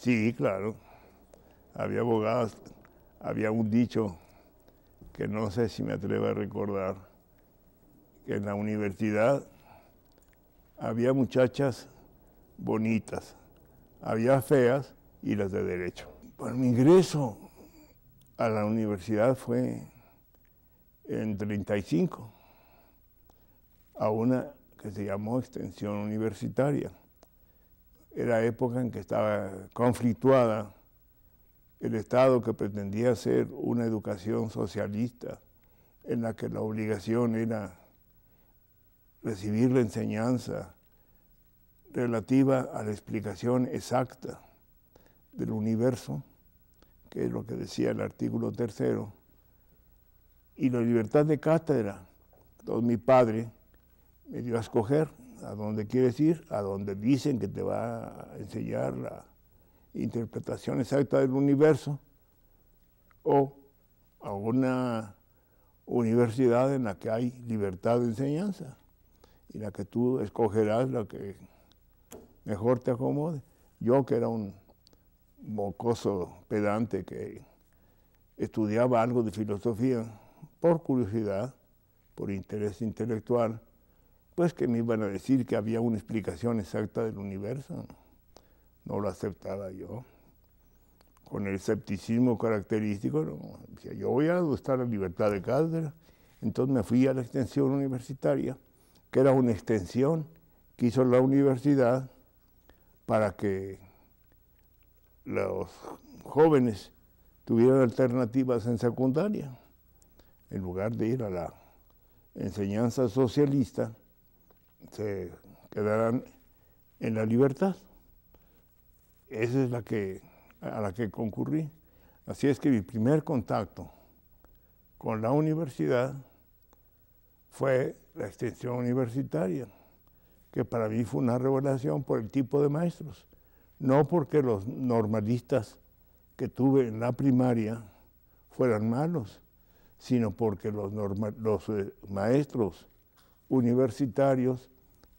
Sí, claro. Había abogadas, había un dicho que no sé si me atrevo a recordar, que en la universidad había muchachas bonitas, había feas y las de derecho. mi ingreso a la universidad fue en 35 a una que se llamó extensión universitaria era época en que estaba conflictuada el Estado que pretendía ser una educación socialista, en la que la obligación era recibir la enseñanza relativa a la explicación exacta del universo, que es lo que decía el artículo tercero, y la libertad de cátedra, donde mi padre me dio a escoger a dónde quieres ir, a donde dicen que te va a enseñar la interpretación exacta del universo, o a una universidad en la que hay libertad de enseñanza y la que tú escogerás la que mejor te acomode. Yo que era un mocoso pedante que estudiaba algo de filosofía por curiosidad, por interés intelectual, pues que me iban a decir que había una explicación exacta del universo. No lo aceptaba yo. Con el escepticismo característico, Decía, yo voy a gustar la libertad de cátedra. Entonces me fui a la extensión universitaria, que era una extensión que hizo la universidad para que los jóvenes tuvieran alternativas en secundaria, en lugar de ir a la enseñanza socialista, se quedarán en la libertad. Esa es la que, a la que concurrí. Así es que mi primer contacto con la universidad fue la extensión universitaria, que para mí fue una revelación por el tipo de maestros, no porque los normalistas que tuve en la primaria fueran malos, sino porque los, eh, maestros universitarios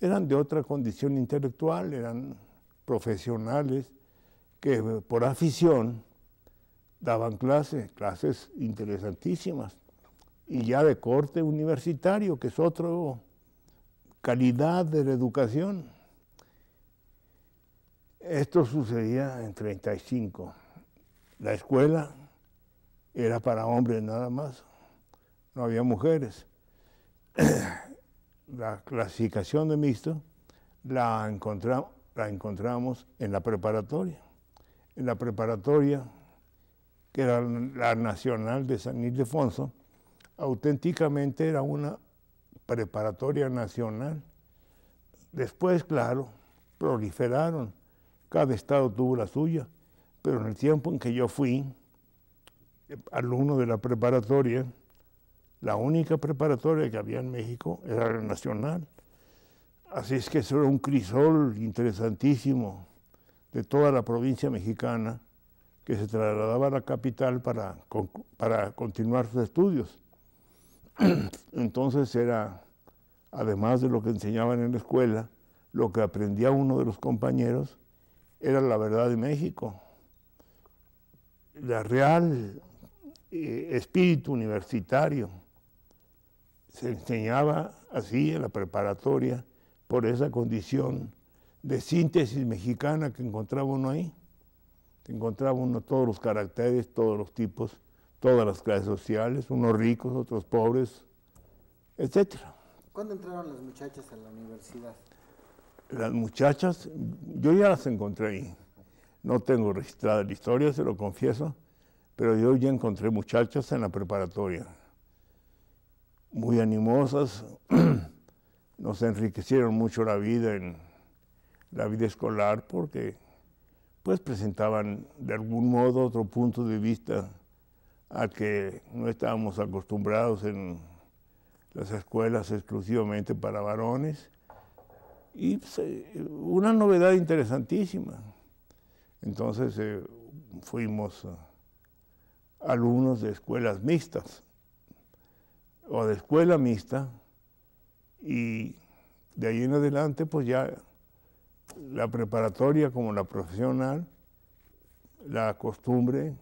eran de otra condición intelectual, eran profesionales que por afición daban clases, clases interesantísimas, y ya de corte universitario, que es otro calidad de la educación. Esto sucedía en 35. La escuela era para hombres nada más, no había mujeres. la clasificación de mixto la, la encontramos en la preparatoria. En la preparatoria, que era la Nacional de San Ildefonso, auténticamente era una preparatoria nacional. Después, claro, proliferaron, cada estado tuvo la suya, pero en el tiempo en que yo fui eh, alumno de la preparatoria, la única preparatoria que había en México era la nacional. Así es que eso era un crisol interesantísimo de toda la provincia mexicana que se trasladaba a la capital para, para continuar sus estudios. Entonces era, además de lo que enseñaban en la escuela, lo que aprendía uno de los compañeros era la verdad de México, la real eh, espíritu universitario se enseñaba así en la preparatoria por esa condición de síntesis mexicana que encontraba uno ahí. Encontraba uno todos los caracteres, todos los tipos, todas las clases sociales, unos ricos, otros pobres, etc. ¿Cuándo entraron las muchachas a la universidad? Las muchachas, yo ya las encontré ahí. No tengo registrada la historia, se lo confieso, pero yo ya encontré muchachas en la preparatoria muy animosas, nos enriquecieron mucho la vida en la vida escolar porque pues presentaban de algún modo otro punto de vista a que no estábamos acostumbrados en las escuelas exclusivamente para varones y pues, eh, una novedad interesantísima. Entonces eh, fuimos eh, alumnos de escuelas mixtas o de escuela mixta y de ahí en adelante pues ya la preparatoria como la profesional, la costumbre,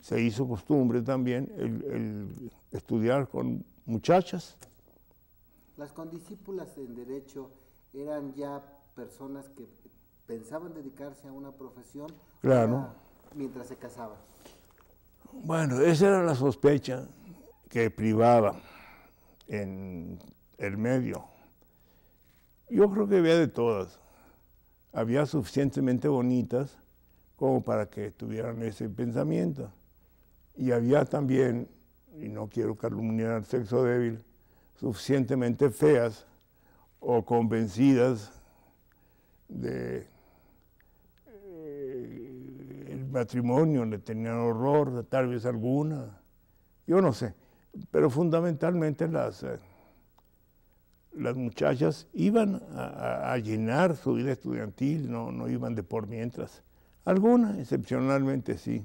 se hizo costumbre también el, estudiar con muchachas. Las condiscípulas en derecho eran ya personas que pensaban dedicarse a una profesión claro. mientras se casaban. Bueno, esa era la sospecha que privaba en el medio. Yo creo que había de todas. Había suficientemente bonitas como para que tuvieran ese pensamiento. Y había también, y no quiero calumniar al sexo débil, suficientemente feas o convencidas de eh, el matrimonio, le tenían horror, tal vez alguna, yo no sé pero fundamentalmente las, eh, las muchachas iban a, llenar su vida estudiantil, no, no iban de por mientras. Algunas, excepcionalmente sí.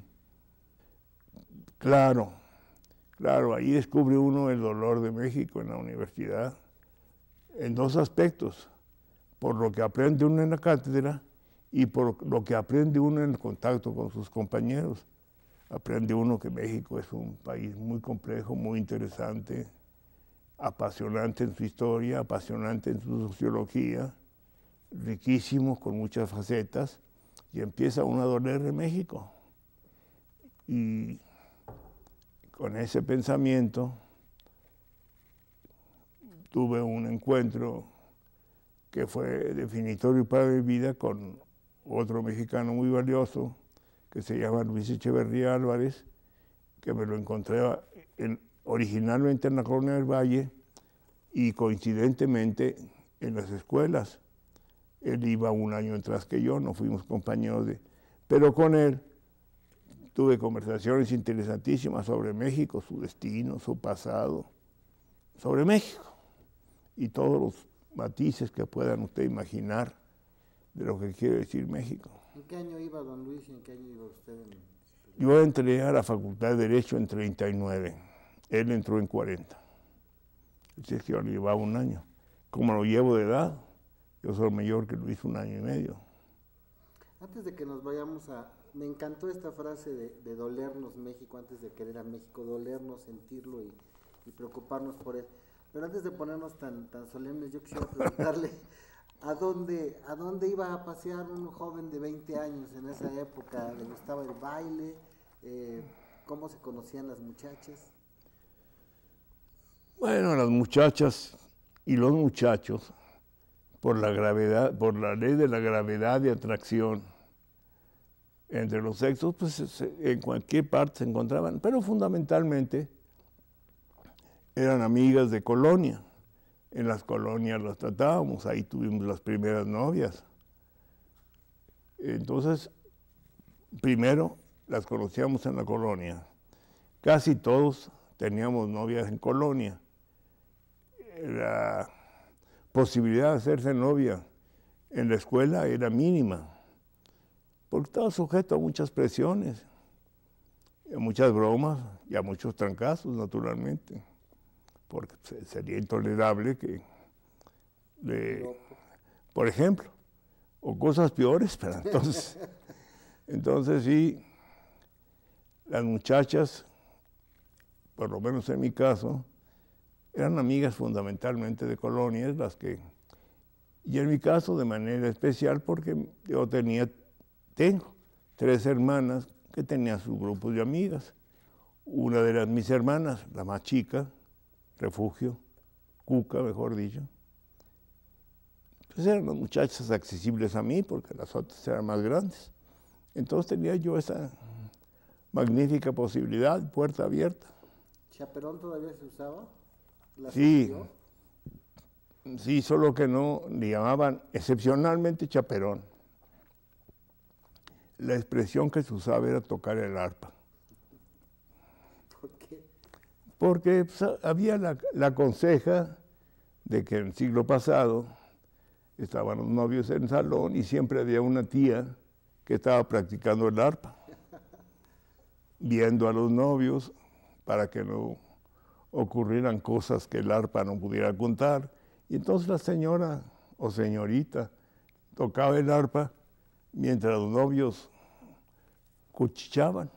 Claro, claro, ahí descubre uno el dolor de México en la universidad, en dos aspectos, por lo que aprende uno en la cátedra y por lo que aprende uno en el contacto con sus compañeros aprende uno que México es un país muy complejo, muy interesante, apasionante en su historia, apasionante en su sociología, riquísimo, con muchas facetas, y empieza uno a doler de México. Y con ese pensamiento tuve un encuentro que fue definitorio para mi vida con otro mexicano muy valioso, que se llama Luis Echeverría Álvarez, que me lo encontré originalmente en la Colonia del Valle y coincidentemente en las escuelas. Él iba un año atrás que yo, no fuimos compañeros de... Pero con él tuve conversaciones interesantísimas sobre México, su destino, su pasado, sobre México y todos los matices que puedan usted imaginar de lo que quiere decir México. ¿En qué año iba don Luis y en qué año iba usted? Yo entré a la Facultad de Derecho en 39, él entró en 40. es que yo llevaba un año. Como lo llevo de edad, yo soy mayor que Luis un año y medio. Antes de que nos vayamos a... Me encantó esta frase de, dolernos México, antes de querer a México, dolernos, sentirlo y, y preocuparnos por él. Pero antes de ponernos tan, tan solemnes, yo quisiera preguntarle... ¿A dónde, iba a pasear un joven de 20 años en esa época? ¿Le gustaba el baile? Eh, ¿Cómo se conocían las muchachas? Bueno, las muchachas y los muchachos, por la gravedad, por la ley de la gravedad de atracción entre los sexos, pues en cualquier parte se encontraban, pero fundamentalmente eran amigas de colonia en las colonias las tratábamos, ahí tuvimos las primeras novias. Entonces, primero las conocíamos en la colonia. Casi todos teníamos novias en colonia. La posibilidad de hacerse novia en la escuela era mínima, porque estaba sujeto a muchas presiones, a muchas bromas y a muchos trancazos, naturalmente porque sería intolerable que, por ejemplo, o cosas peores, pero entonces, entonces sí, las muchachas, por lo menos en mi caso, eran amigas fundamentalmente de colonias, las que, y en mi caso de manera especial porque yo tenía, tengo tres hermanas que tenían sus grupo de amigas. Una de las, mis hermanas, la más chica, refugio, cuca, mejor dicho. Pues eran las muchachas accesibles a mí porque las otras eran más grandes. Entonces tenía yo esa magnífica posibilidad, puerta abierta. ¿Chaperón todavía se usaba? sí, sí, solo que no le llamaban excepcionalmente chaperón. La expresión que se usaba era tocar el arpa. ¿Por qué? porque pues, había la, conseja de que en el siglo pasado estaban los novios en el salón y siempre había una tía que estaba practicando el arpa, viendo a los novios para que no ocurrieran cosas que el arpa no pudiera contar. Y entonces la señora o señorita tocaba el arpa mientras los novios cuchichaban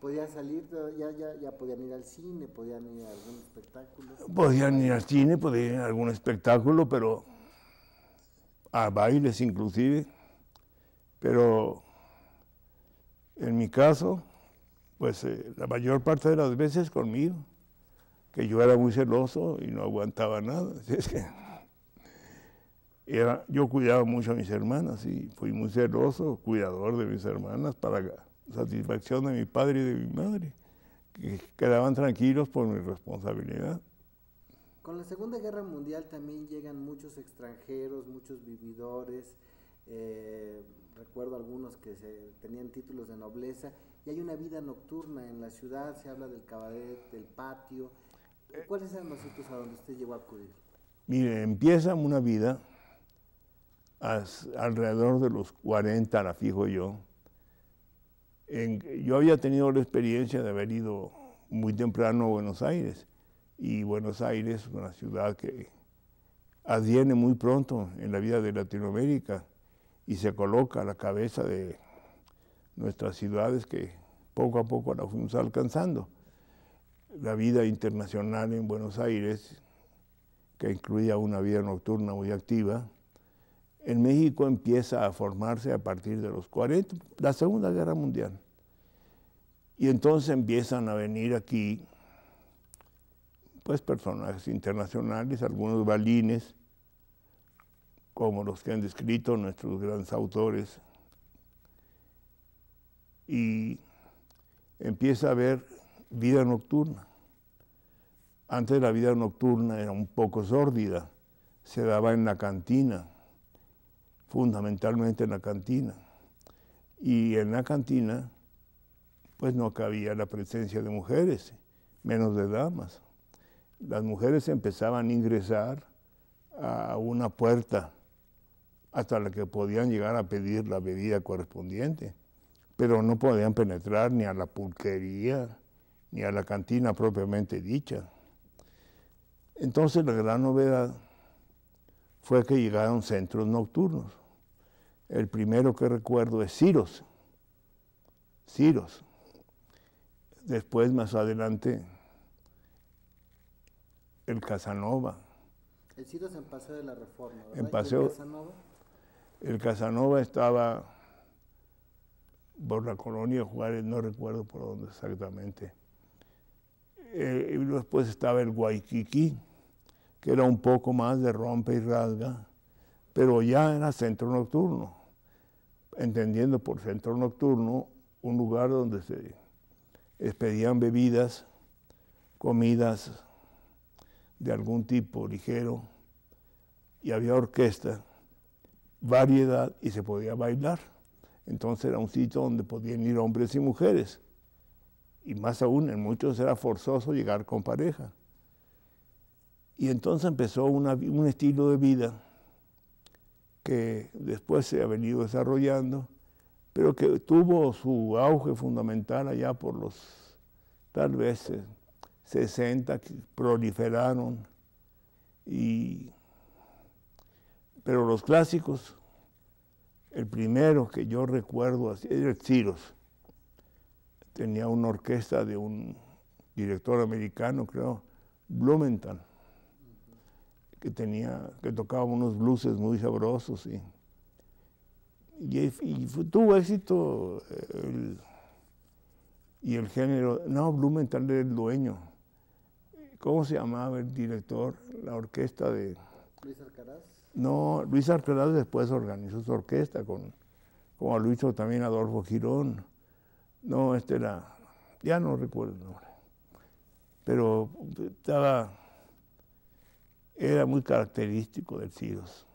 podían salir, ya, ya, ya, podían ir al cine, podían ir a algún espectáculo. Podían ir al cine, podían ir a algún espectáculo, pero a bailes inclusive. Pero en mi caso, pues eh, la mayor parte de las veces conmigo, que yo era muy celoso y no aguantaba nada. Es que era, yo cuidaba mucho a mis hermanas y fui muy celoso, cuidador de mis hermanas para satisfacción de mi padre y de mi madre, que quedaban tranquilos por mi responsabilidad. Con la Segunda Guerra Mundial también llegan muchos extranjeros, muchos vividores, eh, recuerdo algunos que tenían títulos de nobleza, y hay una vida nocturna en la ciudad, se habla del cabaret, del patio. Eh. ¿Cuáles eran los sitios a donde usted llegó a acudir? Mire, empieza una vida alrededor de los 40, la fijo yo, yo había tenido la experiencia de haber ido muy temprano a Buenos Aires y Buenos Aires es una ciudad que adviene muy pronto en la vida de Latinoamérica y se coloca a la cabeza de nuestras ciudades que poco a poco la fuimos alcanzando. La vida internacional en Buenos Aires, que incluía una vida nocturna muy activa, en México empieza a formarse a partir de los 40, la Segunda Guerra Mundial. Y entonces empiezan a venir aquí pues personajes internacionales, algunos balines, como los que han descrito nuestros grandes autores. Y empieza a haber vida nocturna. Antes la vida nocturna era un poco sórdida, se daba en la cantina, fundamentalmente en la cantina. Y en la cantina, pues no cabía la presencia de mujeres, menos de damas. Las mujeres empezaban a ingresar a una puerta hasta la que podían llegar a pedir la bebida correspondiente, pero no podían penetrar ni a la pulquería, ni a la cantina propiamente dicha. Entonces la gran novedad fue que llegaron centros nocturnos. El primero que recuerdo es Ciros. Ciros. Después, más adelante, el Casanova. El Ciros en Paseo de la Reforma, En Paseo. el Casanova? estaba por la colonia Juárez, no recuerdo por dónde exactamente. Eh, y después estaba el Guayquiquí, que era un poco más de rompe y rasga, pero ya era centro nocturno, entendiendo por centro nocturno un lugar donde se expedían bebidas, comidas de algún tipo ligero, y había orquesta, variedad, y se podía bailar. Entonces era un sitio donde podían ir hombres y mujeres. Y más aún, en muchos era forzoso llegar con pareja. Y entonces empezó un estilo de vida que después se ha venido desarrollando, pero que tuvo su auge fundamental allá por los, tal vez, 60, eh, que proliferaron. pero los clásicos, el primero que yo recuerdo así, era Ciros. Tenía una orquesta de un director americano, creo, Blumenthal que tenía, que tocaba unos blueses muy sabrosos y, y, tuvo éxito eh, el, y el género, no, Blumenthal era el dueño. ¿Cómo se llamaba el director? La orquesta de... Luis Alcaraz. No, Luis Alcaraz después organizó su orquesta con, como lo hizo también Adolfo Girón. No, este era, ya no recuerdo el nombre, pero estaba era muy característico del tiros.